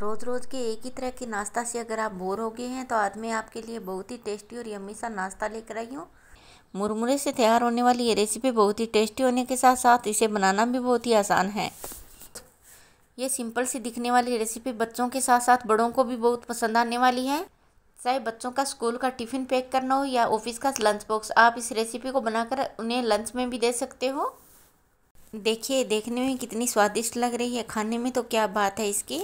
रोज़ रोज़ के एक ही तरह के नाश्ता से अगर आप बोर हो गए हैं तो आज मैं आपके लिए बहुत ही टेस्टी और यम्मी सा नाश्ता लेकर आई हूँ मुरमुरे से तैयार होने वाली ये रेसिपी बहुत ही टेस्टी होने के साथ साथ इसे बनाना भी बहुत ही आसान है ये सिंपल सी दिखने वाली रेसिपी बच्चों के साथ साथ बड़ों को भी बहुत पसंद आने वाली है चाहे बच्चों का स्कूल का टिफ़िन पैक करना हो या ऑफिस का लंच बॉक्स आप इस रेसिपी को बनाकर उन्हें लंच में भी दे सकते हो देखिए देखने में कितनी स्वादिष्ट लग रही है खाने में तो क्या बात है इसकी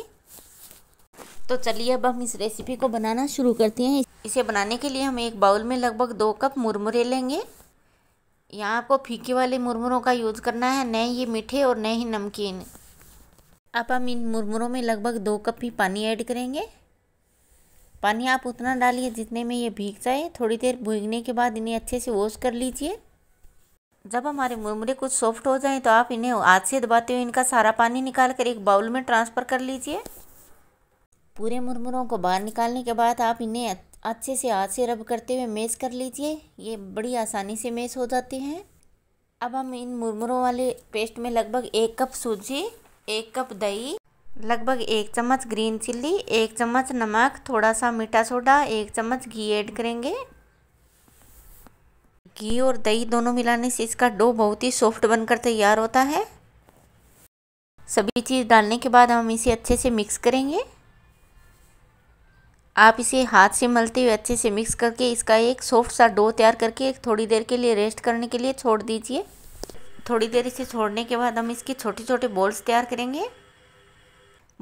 तो चलिए अब हम इस रेसिपी को बनाना शुरू करते हैं इसे बनाने के लिए हम एक बाउल में लगभग दो कप मुरमुरे लेंगे यहाँ आपको फीके वाले मुरमुरों का यूज़ करना है न ये मीठे और न ही नमकीन अब हम इन मुरमुरों में लगभग दो कप ही पानी ऐड करेंगे पानी आप उतना डालिए जितने में ये भीग जाए थोड़ी देर भीगने के बाद इन्हें अच्छे से वॉश कर लीजिए जब हमारे मुरमुरे कुछ सॉफ्ट हो जाएं तो आप इन्हें हाथ से दबाते हुए इनका सारा पानी निकाल कर एक बाउल में ट्रांसफ़र कर लीजिए पूरे मुरमुरों को बाहर निकालने के बाद आप इन्हें अच्छे से हाथ से रब करते हुए मेस कर लीजिए ये बड़ी आसानी से मेस हो जाते हैं अब हम इन मुरमुरों वाले पेस्ट में लगभग एक कप सूजी एक कप दही लगभग एक चम्मच ग्रीन चिल्ली एक चम्मच नमक थोड़ा सा मीठा सोडा एक चम्मच घी ऐड करेंगे घी और दही दोनों मिलाने से इसका डो बहुत ही सॉफ्ट बनकर तैयार होता है सभी चीज़ डालने के बाद हम इसे अच्छे से मिक्स करेंगे आप इसे हाथ से मलते हुए अच्छे से मिक्स करके इसका एक सॉफ्ट सा डो तैयार करके एक थोड़ी देर के लिए रेस्ट करने के लिए छोड़ दीजिए थोड़ी देर इसे छोड़ने के बाद हम इसके छोटे छोटे बॉल्स तैयार करेंगे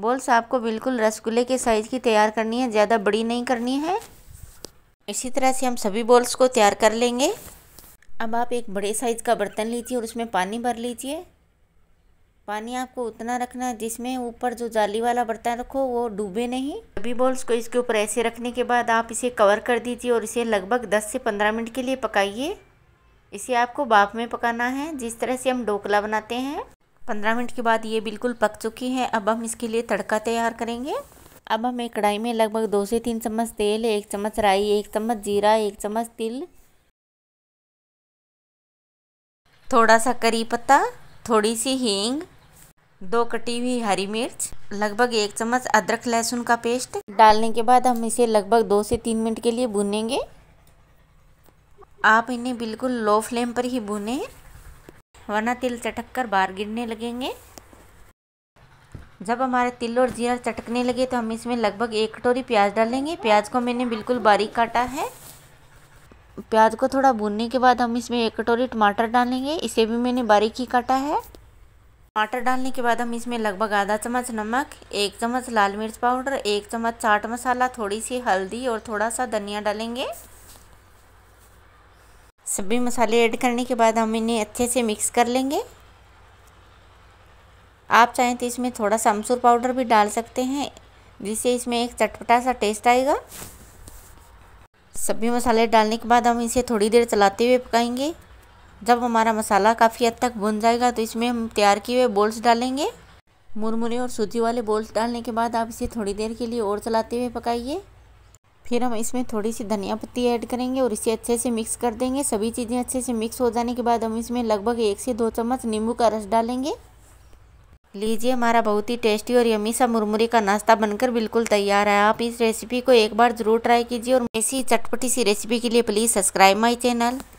बॉल्स आपको बिल्कुल रसगुल्ले के साइज़ की तैयार करनी है ज़्यादा बड़ी नहीं करनी है इसी तरह से हम सभी बॉल्स को तैयार कर लेंगे अब आप एक बड़े साइज़ का बर्तन लीजिए और उसमें पानी भर लीजिए पानी आपको उतना रखना है जिसमें ऊपर जो जाली वाला बर्तन रखो वो डूबे नहीं अभी बॉल्स को इसके ऊपर ऐसे रखने के बाद आप इसे कवर कर दीजिए और इसे लगभग 10 से 15 मिनट के लिए पकाइए इसे आपको बाफ में पकाना है जिस तरह से हम ढोकला बनाते हैं 15 मिनट के बाद ये बिल्कुल पक चुकी है अब हम इसके लिए तड़का तैयार करेंगे अब हम एक कढ़ाई में लगभग दो से तीन चम्मच तेल एक चम्मच राई एक चम्मच जीरा एक चम्मच तिल थोड़ा सा करी पत्ता थोड़ी सी हींग दो कटी हुई हरी मिर्च लगभग एक चम्मच अदरक लहसुन का पेस्ट डालने के बाद हम इसे लगभग दो से तीन मिनट के लिए भूनेंगे आप इन्हें बिल्कुल लो फ्लेम पर ही भूनें वरना तिल चटक कर बाहर गिरने लगेंगे जब हमारे तिल और जीरा चटकने लगे तो हम इसमें लगभग एक कटोरी प्याज डालेंगे प्याज को मैंने बिल्कुल बारीक काटा है प्याज को थोड़ा भूनने के बाद हम इसमें एक कटोरी टमाटर डालेंगे इसे भी मैंने बारीक ही काटा है टमाटर डालने के बाद हम इसमें लगभग आधा चम्मच नमक एक चम्मच लाल मिर्च पाउडर एक चम्मच चाट मसाला थोड़ी सी हल्दी और थोड़ा सा धनिया डालेंगे सभी मसाले ऐड करने के बाद हम इन्हें अच्छे से मिक्स कर लेंगे आप चाहें तो इसमें थोड़ा सा अमसूर पाउडर भी डाल सकते हैं जिससे इसमें एक चटपटा सा टेस्ट आएगा सभी मसाले डालने के बाद हम इसे थोड़ी देर चलाते हुए पकाएंगे जब हमारा मसाला काफ़ी हद तक बुन जाएगा तो इसमें हम तैयार किए हुए बोल्स डालेंगे मुरमुरे और सूजी वाले बोल्स डालने के बाद आप इसे थोड़ी देर के लिए और चलाते हुए पकाइए फिर हम इसमें थोड़ी सी धनिया पत्ती ऐड करेंगे और इसे अच्छे से मिक्स कर देंगे सभी चीज़ें अच्छे से मिक्स हो जाने के बाद हम इसमें लगभग एक से दो चम्मच नींबू का रस डालेंगे लीजिए हमारा बहुत ही टेस्टी और यमी सा मुरमुरे का नाश्ता बनकर बिल्कुल तैयार है आप इस रेसिपी को एक बार ज़रूर ट्राई कीजिए और ऐसी चटपटी सी रेसिपी के लिए प्लीज़ सब्सक्राइब माई चैनल